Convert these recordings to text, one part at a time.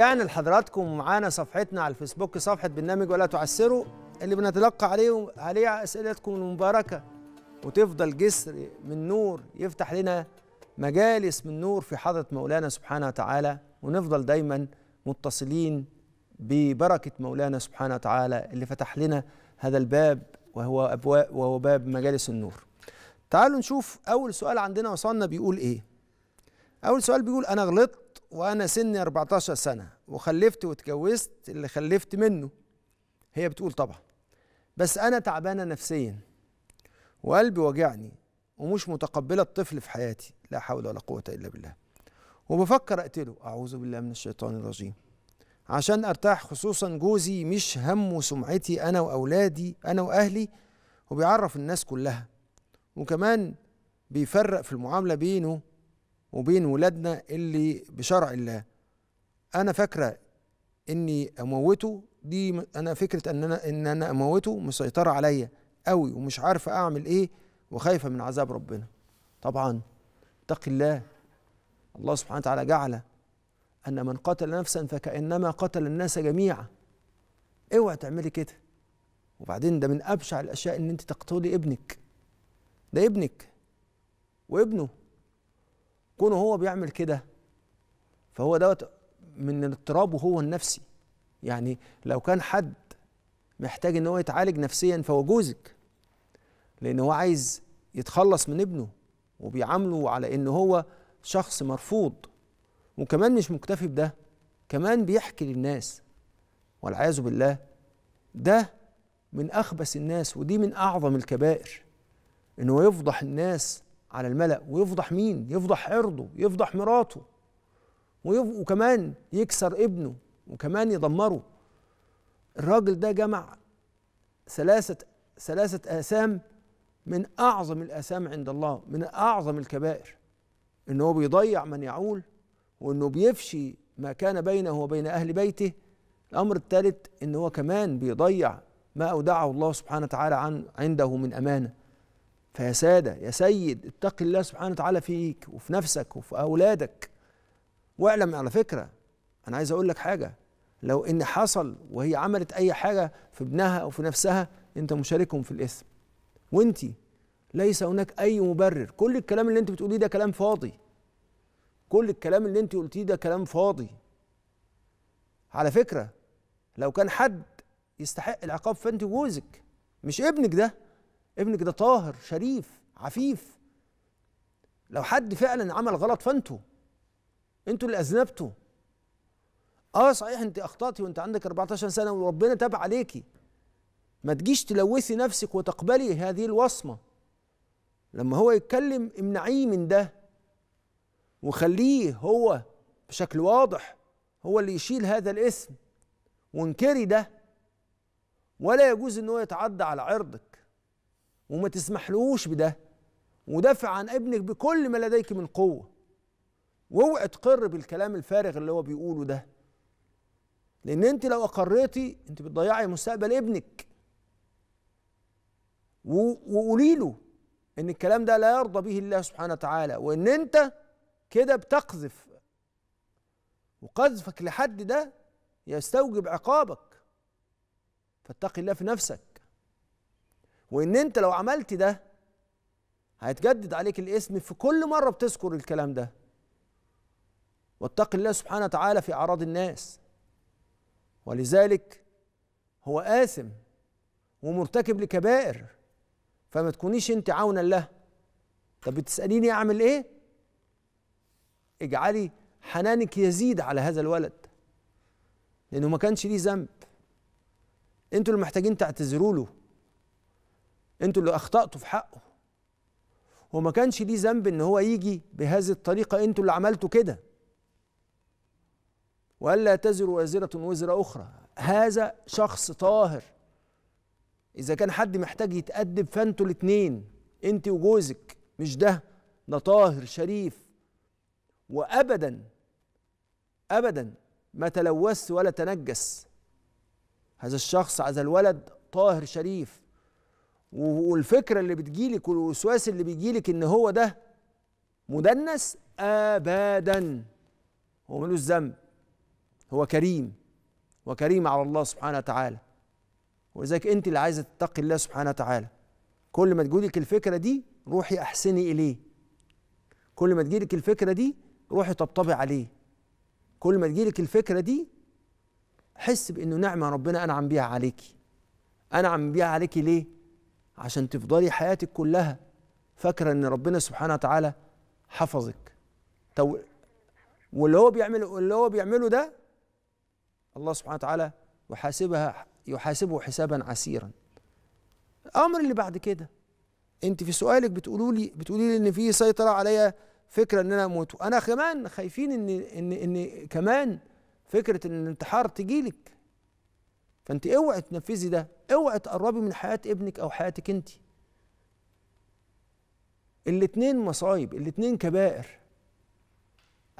يعني لحضراتكم معانا صفحتنا على الفيسبوك صفحه برنامج ولا تعسروا اللي بنتلقى عليه عليه اسئلتكم المباركه وتفضل جسر من نور يفتح لنا مجالس من نور في حضره مولانا سبحانه وتعالى ونفضل دايما متصلين ببركه مولانا سبحانه وتعالى اللي فتح لنا هذا الباب وهو ابواب وهو باب مجالس النور. تعالوا نشوف اول سؤال عندنا وصلنا بيقول ايه؟ اول سؤال بيقول انا غلطت وانا سني 14 سنه وخلفت واتجوزت اللي خلفت منه هي بتقول طبعا بس انا تعبانه نفسيا وقلبي وجعني ومش متقبله الطفل في حياتي لا حول ولا قوه الا بالله وبفكر اقتله اعوذ بالله من الشيطان الرجيم عشان ارتاح خصوصا جوزي مش همه سمعتي انا واولادي انا واهلي وبيعرف الناس كلها وكمان بيفرق في المعامله بينه وبين ولادنا اللي بشرع الله انا فاكره اني اموته دي انا فكره ان انا ان انا اموته مسيطره عليا قوي ومش عارفه اعمل ايه وخايفه من عذاب ربنا طبعا اتقي الله الله سبحانه وتعالى جعل ان من قتل نفسا فكانما قتل الناس جميعا اوعى تعملي كده وبعدين ده من ابشع الاشياء ان انت تقتلي ابنك ده ابنك وابنه كونه هو بيعمل كده فهو دوت من اضطرابه هو النفسي يعني لو كان حد محتاج ان هو يتعالج نفسيا فهو جوزك لان هو عايز يتخلص من ابنه وبيعامله على ان هو شخص مرفوض وكمان مش مكتفي بده كمان بيحكي للناس والعياذ بالله ده من اخبث الناس ودي من اعظم الكبائر انه يفضح الناس على الملأ ويفضح مين؟ يفضح عرضه يفضح مراته ويف... وكمان يكسر ابنه وكمان يدمره الراجل ده جمع ثلاثة ثلاثة آثام من أعظم الآثام عند الله من أعظم الكبائر إن هو بيضيع من يعول وإنه بيفشي ما كان بينه وبين أهل بيته الأمر الثالث إن هو كمان بيضيع ما أودعه الله سبحانه وتعالى عن عنده من أمانة فيا ساده يا سيد اتق الله سبحانه وتعالى فيك وفي نفسك وفي اولادك واعلم على فكره انا عايز اقول لك حاجه لو ان حصل وهي عملت اي حاجه في ابنها او في نفسها انت مشاركهم في الاثم وانت ليس هناك اي مبرر كل الكلام اللي انت بتقوليه ده كلام فاضي كل الكلام اللي انت قلتيه ده كلام فاضي على فكره لو كان حد يستحق العقاب فانت جوزك مش ابنك ده ابنك ده طاهر شريف عفيف لو حد فعلا عمل غلط فانتوا انتوا اللي اذنبتوا اه صحيح انت اخطاتي وانت عندك 14 سنه وربنا تاب عليكي ما تجيش تلوثي نفسك وتقبلي هذه الوصمه لما هو يتكلم امنعيه من ده وخليه هو بشكل واضح هو اللي يشيل هذا الاسم وانكري ده ولا يجوز ان هو يتعدى على عرضك وما تسمحلوش بده ودافع عن ابنك بكل ما لديك من قوه واوعي تقر بالكلام الفارغ اللي هو بيقوله ده لان انت لو اقريتي انت بتضيعي مستقبل ابنك وقولي له ان الكلام ده لا يرضى به الله سبحانه وتعالى وان انت كده بتقذف وقذفك لحد ده يستوجب عقابك فاتقي الله في نفسك وان انت لو عملت ده هيتجدد عليك الاسم في كل مره بتذكر الكلام ده واتق الله سبحانه وتعالى في اعراض الناس ولذلك هو آثم ومرتكب لكبائر فما تكونيش انت عونا له طب بتسأليني اعمل ايه اجعلي حنانك يزيد على هذا الولد لانه ما كانش ليه ذنب انتوا اللي محتاجين تعتذروا له انتوا اللي اخطاتوا في حقه هو ما كانش ليه ذنب ان هو يجي بهذه الطريقه انتوا اللي عملتوا كده والا تزر وازره وزر اخرى هذا شخص طاهر اذا كان حد محتاج يتادب فانتوا الاثنين انت وجوزك مش ده ده طاهر شريف وابدا ابدا ما تلوث ولا تنجس هذا الشخص هذا الولد طاهر شريف والفكره اللي بتجيلك والوسواس اللي بيجيلك ان هو ده مدنس ابدا هو ملوش ذنب هو كريم وكريم على الله سبحانه وتعالى ولذلك انت اللي عايزه تتقي الله سبحانه وتعالى كل ما تجيلك الفكره دي روحي احسني اليه كل ما تجيلك الفكره دي روحي طبطبي عليه كل ما تجيلك الفكره دي حس بانه نعمه ربنا انعم بيها عليكي انعم بيها عليكي ليه عشان تفضلي حياتك كلها فاكره ان ربنا سبحانه وتعالى حفظك تو واللي هو بيعمله اللي هو بيعمله ده الله سبحانه وتعالى يحاسبها يحاسبه حسابا عسيرا الامر اللي بعد كده انت في سؤالك بتقولوا لي بتقولي لي ان في سيطره عليا فكره ان انا اموت انا كمان خايفين ان ان ان كمان فكره ان الانتحار تجيلك فانت اوعي تنفذي ده اوعي تقربي من حياه ابنك او حياتك انت الاتنين مصايب الاتنين كبائر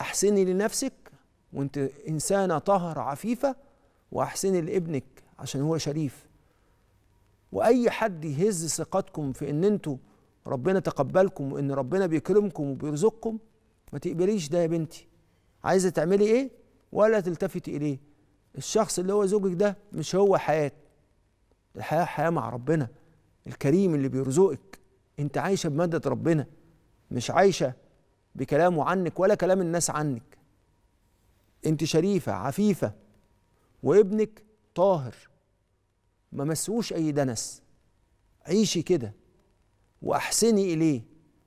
احسني لنفسك وانت انسانه طاهره عفيفه واحسني لابنك عشان هو شريف واي حد يهز ثقتكم في ان انتوا ربنا تقبلكم وان ربنا بيكرمكم وبيرزقكم ما تقبليش ده يا بنتي عايزه تعملي ايه ولا تلتفتي اليه الشخص اللي هو زوجك ده مش هو حياة الحياة حياة مع ربنا الكريم اللي بيرزقك انت عايشة بمادة ربنا مش عايشة بكلامه عنك ولا كلام الناس عنك انت شريفة عفيفة وابنك طاهر ما مسوش اي دنس عيشي كده واحسني اليه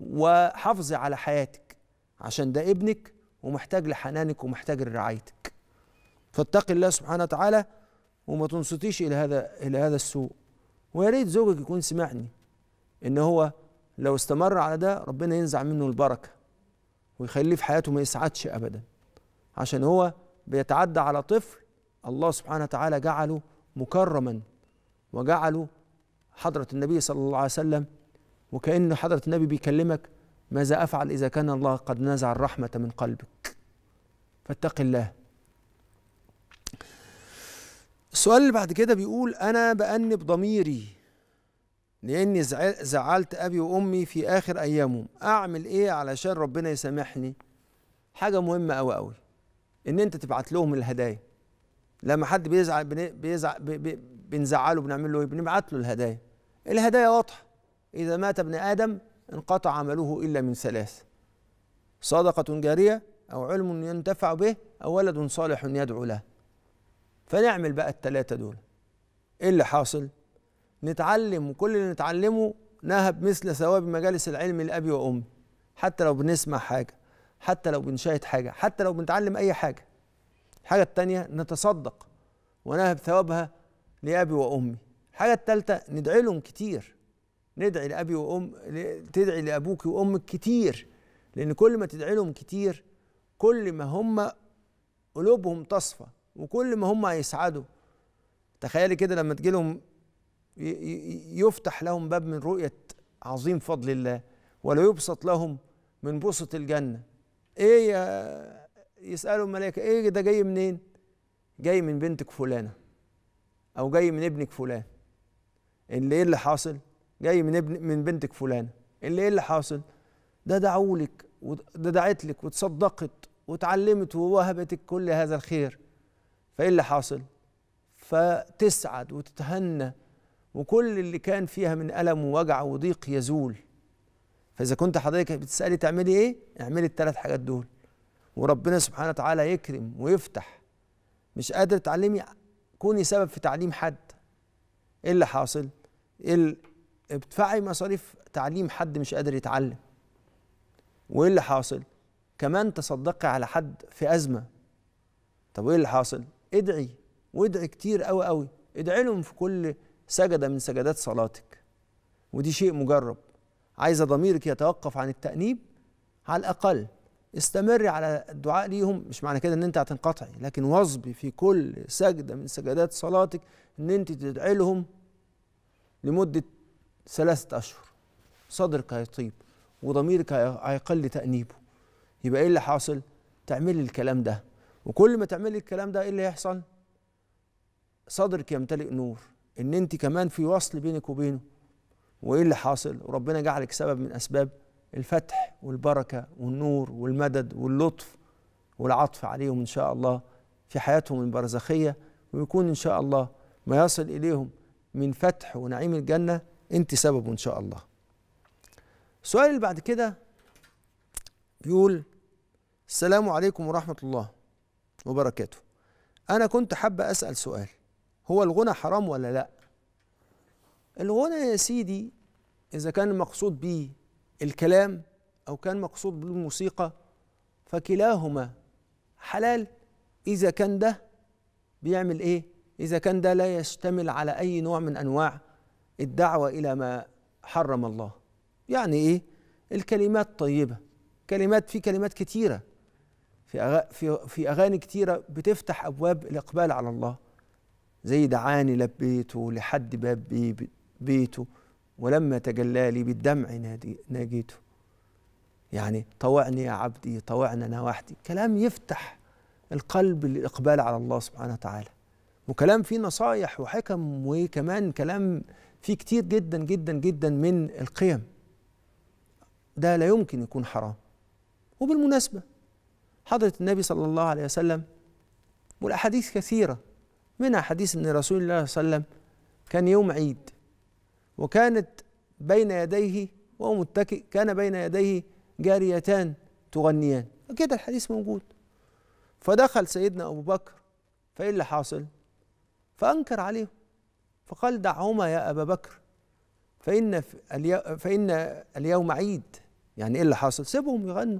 وحافظي على حياتك عشان ده ابنك ومحتاج لحنانك ومحتاج لرعايتك فاتق الله سبحانه وتعالى وما تنصتيش الى هذا الى هذا السوء ويا ريت زوجك يكون سمعني ان هو لو استمر على ده ربنا ينزع منه البركه ويخليه في حياته ما يسعدش ابدا عشان هو بيتعدى على طفل الله سبحانه وتعالى جعله مكرما وجعله حضره النبي صلى الله عليه وسلم وكأن حضرة النبي بيكلمك ماذا أفعل إذا كان الله قد نزع الرحمة من قلبك فاتق الله السؤال اللي بعد كده بيقول أنا بأنب ضميري لأني زعلت أبي وأمي في آخر أيامهم أعمل إيه علشان ربنا يسامحني حاجة مهمة أوي أوي إن أنت تبعت لهم الهدايا لما حد بيزعل بيزعل بنزعله بنعمل له إيه بنبعت له الهدايا الهدايا واضحة إذا مات ابن آدم انقطع عمله إلا من ثلاث صدقة جارية أو علم ينتفع به أو ولد صالح يدعو له فنعمل بقى التلاتة دول ايه اللي حاصل نتعلم وكل اللي نتعلمه نهب مثل ثواب مجالس العلم لأبي وأمي حتى لو بنسمع حاجة حتى لو بنشاهد حاجة حتى لو بنتعلم أي حاجة الحاجة التانية نتصدق ونهب ثوابها لأبي وأمي الحاجة التالتة ندعي لهم كتير ندعي لأبي وأم تدعي لأبوك وأمك كتير لأن كل ما تدعي لهم كتير كل ما هم قلوبهم تصفى وكل ما هم هيسعدوا تخيلي كده لما تجيلهم يفتح لهم باب من رؤية عظيم فضل الله ولا يبسط لهم من بسط الجنة ايه يا يسألوا الملائكة ايه ده جاي منين جاي من بنتك فلانة او جاي من ابنك فلان اللي ايه اللي حاصل جاي من ابن من بنتك فلانة اللي ايه اللي حاصل ده دعولك وده دعت لك وتصدقت وتعلمت ووهبتك كل هذا الخير فايه اللي حاصل فتسعد وتتهنى وكل اللي كان فيها من ألم ووجع وضيق يزول فإذا كنت حضرتك بتسألي تعملي إيه؟ اعملي الثلاث حاجات دول وربنا سبحانه وتعالى يكرم ويفتح مش قادر تعلمي كوني سبب في تعليم حد إيه اللي حاصل؟ إيه ادفعي مصاريف تعليم حد مش قادر يتعلم وإيه اللي حاصل؟ كمان تصدقي على حد في أزمة طب وإيه اللي حاصل؟ ادعي وادعي كتير قوي قوي ادعي لهم في كل سجدة من سجدات صلاتك ودي شيء مجرب عايزة ضميرك يتوقف عن التأنيب على الأقل استمري على الدعاء ليهم مش معنى كده ان انت هتنقطعي لكن واظبي في كل سجدة من سجدات صلاتك ان انت تدعي لهم لمدة ثلاثة أشهر صدرك هيطيب وضميرك هيقل تأنيبه يبقى ايه اللي حاصل؟ تعملي الكلام ده وكل ما تعملي الكلام ده ايه اللي هيحصل صدرك يمتلئ نور ان انت كمان في وصل بينك وبينه وايه اللي حاصل وربنا جعلك سبب من اسباب الفتح والبركه والنور والمدد واللطف والعطف عليهم ان شاء الله في حياتهم البرزخيه ويكون ان شاء الله ما يصل اليهم من فتح ونعيم الجنه انت سببه ان شاء الله السؤال اللي بعد كده يقول السلام عليكم ورحمه الله وبركاته أنا كنت حابة أسأل سؤال هو الغنى حرام ولا لأ؟ الغنى يا سيدي إذا كان المقصود به الكلام أو كان مقصود بالموسيقى فكلاهما حلال إذا كان ده بيعمل إيه؟ إذا كان ده لا يشتمل على أي نوع من أنواع الدعوة إلى ما حرم الله يعني إيه؟ الكلمات طيبة كلمات في كلمات كتيرة في في في اغاني كتيره بتفتح ابواب الاقبال على الله زي دعاني لبيته لحد باب بي بيته ولما تجلى لي بالدمع نادي ناجيته يعني طوعني يا عبدي طوعنا انا وحدي كلام يفتح القلب للاقبال على الله سبحانه وتعالى وكلام فيه نصايح وحكم وكمان كلام فيه كتير جدا جدا جدا من القيم ده لا يمكن يكون حرام وبالمناسبه حضرة النبي صلى الله عليه وسلم والأحاديث كثيرة منها حديث أن رسول الله صلى الله عليه وسلم كان يوم عيد وكانت بين يديه وهو متكئ كان بين يديه جاريتان تغنيان كده الحديث موجود فدخل سيدنا أبو بكر فإيه اللي حاصل فأنكر عليهم فقال دعهما يا أبا بكر فإن فإن اليوم عيد يعني إيه اللي حاصل سيبهم يغنوا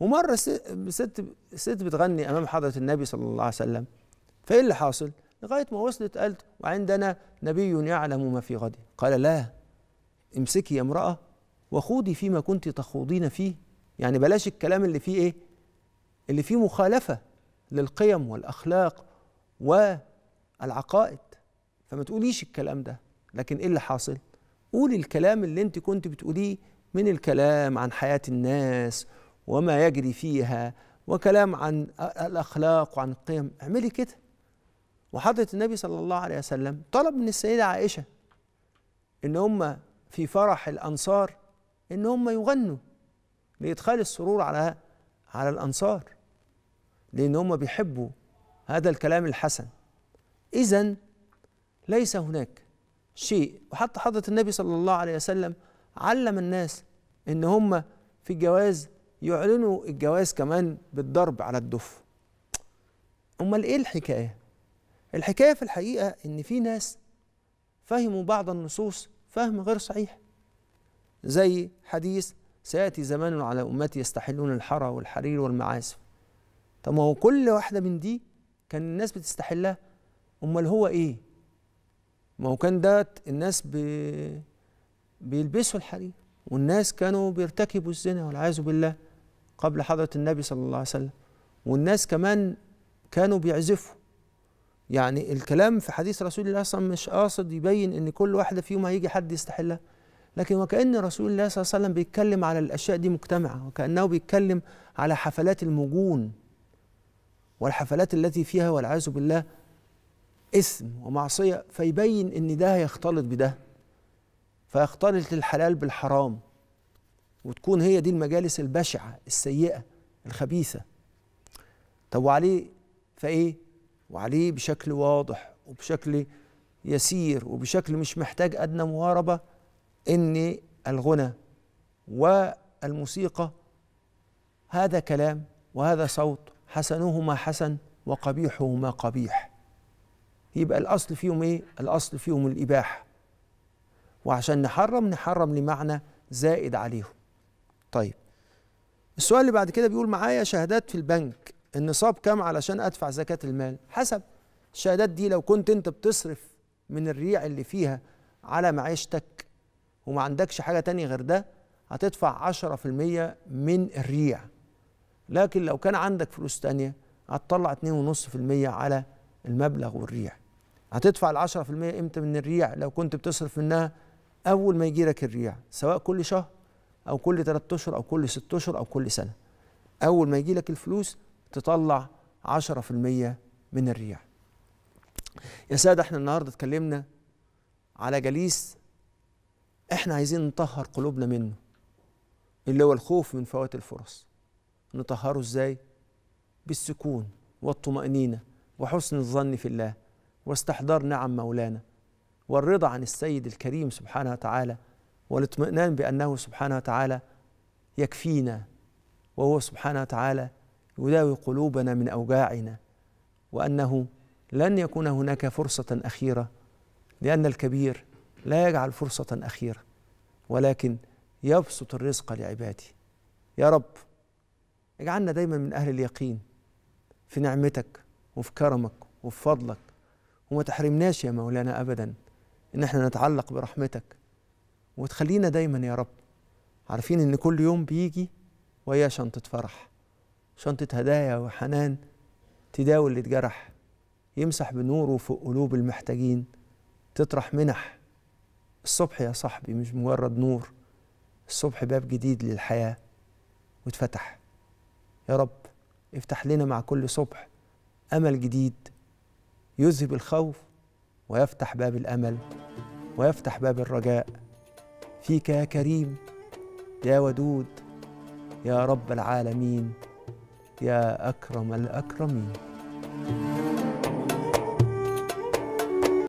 ومره ست ست بتغني امام حضره النبي صلى الله عليه وسلم فايه اللي حاصل؟ لغايه ما وصلت قالت وعندنا نبي يعلم ما في غد قال لا امسكي يا امراه وخوضي فيما كنت تخوضين فيه يعني بلاش الكلام اللي فيه ايه؟ اللي فيه مخالفه للقيم والاخلاق والعقائد فما تقوليش الكلام ده لكن ايه اللي حاصل؟ قولي الكلام اللي انت كنت بتقوليه من الكلام عن حياه الناس وما يجري فيها وكلام عن الاخلاق وعن القيم اعملي كده وحضره النبي صلى الله عليه وسلم طلب من السيده عائشه ان هم في فرح الانصار ان هم يغنوا لادخال السرور على على الانصار لان هم بيحبوا هذا الكلام الحسن اذا ليس هناك شيء وحتى حضره النبي صلى الله عليه وسلم علم الناس ان هم في الجواز يعلنوا الجواز كمان بالضرب على الدف امال ايه الحكايه الحكايه في الحقيقه ان في ناس فهموا بعض النصوص فهم غير صحيح زي حديث سياتي زمان على امتي يستحلون الحرى والحرير والمعازف طب ما هو كل واحده من دي كان الناس بتستحلها امال هو ايه ما هو كان دات الناس بي بيلبسوا الحرير والناس كانوا بيرتكبوا الزنا والعياذ بالله قبل حضرة النبي صلى الله عليه وسلم والناس كمان كانوا بيعزفوا يعني الكلام في حديث رسول الله صلى الله عليه وسلم مش قاصد يبين ان كل واحده فيهم هيجي حد يستحلها لكن وكأن رسول الله صلى الله عليه وسلم بيتكلم على الأشياء دي مجتمعة وكأنه بيتكلم على حفلات المجون والحفلات التي فيها والعياذ بالله إثم ومعصية فيبين إن ده هيختلط بده فيختلط الحلال بالحرام وتكون هي دي المجالس البشعة السيئة الخبيثة طب وعليه فإيه؟ وعليه بشكل واضح وبشكل يسير وبشكل مش محتاج أدنى مواربة إن الغنى والموسيقى هذا كلام وهذا صوت حسنهما حسن وقبيحهما قبيح يبقى الأصل فيهم إيه؟ الأصل فيهم الإباحة وعشان نحرم نحرم لمعنى زائد عليهم طيب السؤال اللي بعد كده بيقول معايا شهادات في البنك النصاب كام علشان ادفع زكاه المال حسب الشهادات دي لو كنت انت بتصرف من الريع اللي فيها على معيشتك وما عندكش حاجه تانية غير ده هتدفع 10% من الريع لكن لو كان عندك فلوس تانية هتطلع 2.5% على المبلغ والريع هتدفع ال 10% امتى من الريع لو كنت بتصرف منها اول ما يجيلك الريع سواء كل شهر او كل 3 اشهر او كل 6 اشهر او كل سنه اول ما يجي لك الفلوس تطلع 10% من الريع يا ساده احنا النهارده اتكلمنا على جليس احنا عايزين نطهر قلوبنا منه اللي هو الخوف من فوات الفرص نطهره ازاي بالسكون والطمأنينة وحسن الظن في الله واستحضار نعم مولانا والرضا عن السيد الكريم سبحانه وتعالى والاطمئنان بأنه سبحانه وتعالى يكفينا وهو سبحانه وتعالى يداوي قلوبنا من أوجاعنا وأنه لن يكون هناك فرصة أخيرة لأن الكبير لا يجعل فرصة أخيرة ولكن يبسط الرزق لعباده يا رب اجعلنا دايما من أهل اليقين في نعمتك وفي كرمك وفي فضلك وما تحرمناش يا مولانا أبدا إن احنا نتعلق برحمتك وتخلينا دايما يا رب عارفين ان كل يوم بيجي وهي شنطة فرح شنطة هدايا وحنان تداوي اللي اتجرح يمسح بنوره فوق قلوب المحتاجين تطرح منح الصبح يا صاحبي مش مجرد نور الصبح باب جديد للحياة واتفتح يا رب افتح لنا مع كل صبح أمل جديد يذهب الخوف ويفتح باب الأمل ويفتح باب الرجاء فيك يا كريم يا ودود يا رب العالمين يا اكرم الاكرمين